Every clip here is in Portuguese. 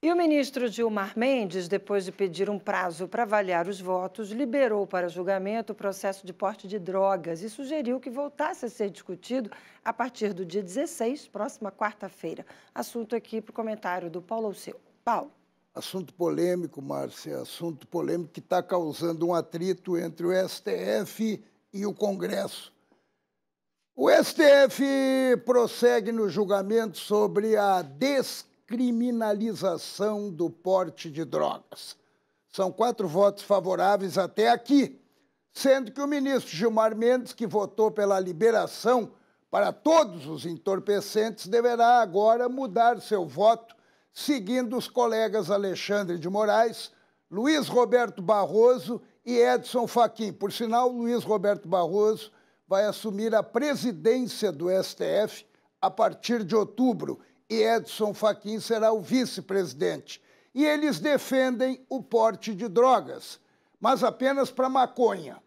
E o ministro Gilmar Mendes, depois de pedir um prazo para avaliar os votos, liberou para julgamento o processo de porte de drogas e sugeriu que voltasse a ser discutido a partir do dia 16, próxima quarta-feira. Assunto aqui para o comentário do Paulo Alceu. Paulo. Assunto polêmico, Márcia, assunto polêmico que está causando um atrito entre o STF e o Congresso. O STF prossegue no julgamento sobre a descrição criminalização do porte de drogas. São quatro votos favoráveis até aqui, sendo que o ministro Gilmar Mendes, que votou pela liberação para todos os entorpecentes, deverá agora mudar seu voto, seguindo os colegas Alexandre de Moraes, Luiz Roberto Barroso e Edson Fachin. Por sinal, Luiz Roberto Barroso vai assumir a presidência do STF a partir de outubro e Edson Fachin será o vice-presidente. E eles defendem o porte de drogas, mas apenas para maconha,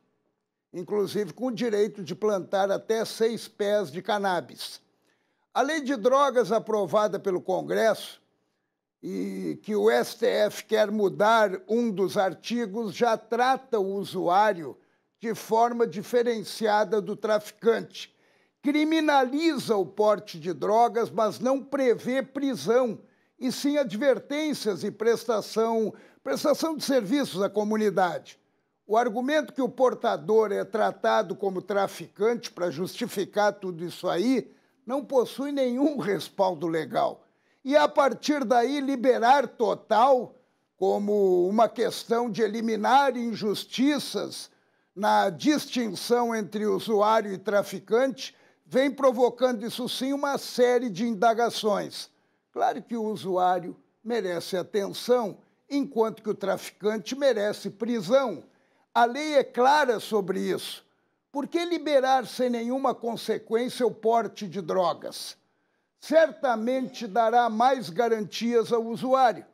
inclusive com o direito de plantar até seis pés de cannabis. A lei de drogas aprovada pelo Congresso e que o STF quer mudar um dos artigos já trata o usuário de forma diferenciada do traficante criminaliza o porte de drogas, mas não prevê prisão, e sim advertências e prestação, prestação de serviços à comunidade. O argumento que o portador é tratado como traficante para justificar tudo isso aí não possui nenhum respaldo legal. E a partir daí liberar total como uma questão de eliminar injustiças na distinção entre usuário e traficante vem provocando isso sim uma série de indagações. Claro que o usuário merece atenção, enquanto que o traficante merece prisão. A lei é clara sobre isso. Por que liberar sem nenhuma consequência o porte de drogas? Certamente dará mais garantias ao usuário.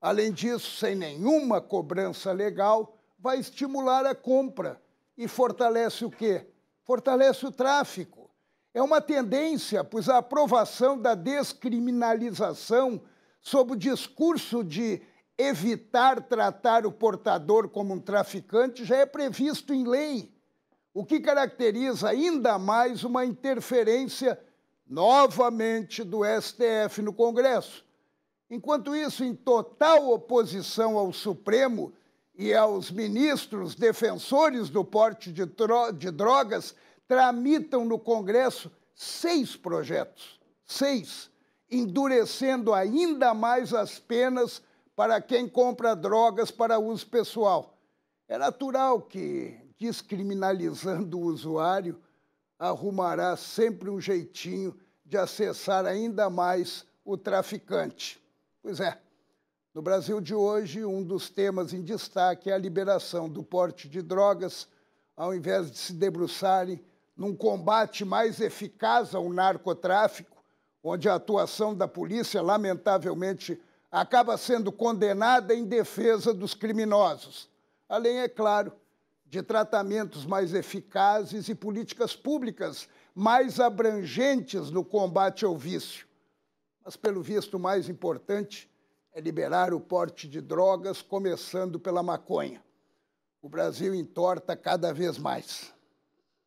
Além disso, sem nenhuma cobrança legal, vai estimular a compra e fortalece o quê? Fortalece o tráfico. É uma tendência, pois a aprovação da descriminalização sob o discurso de evitar tratar o portador como um traficante já é previsto em lei, o que caracteriza ainda mais uma interferência novamente do STF no Congresso. Enquanto isso, em total oposição ao Supremo e aos ministros defensores do porte de, drogas, tramitam no Congresso seis projetos, seis, endurecendo ainda mais as penas para quem compra drogas para uso pessoal. É natural que, descriminalizando o usuário, arrumará sempre um jeitinho de acessar ainda mais o traficante. Pois é, no Brasil de hoje, um dos temas em destaque é a liberação do porte de drogas, ao invés de se debruçarem num combate mais eficaz ao narcotráfico, onde a atuação da polícia, lamentavelmente, acaba sendo condenada em defesa dos criminosos. Além, é claro, de tratamentos mais eficazes e políticas públicas mais abrangentes no combate ao vício. Mas, pelo visto, o mais importante é liberar o porte de drogas, começando pela maconha. O Brasil entorta cada vez mais.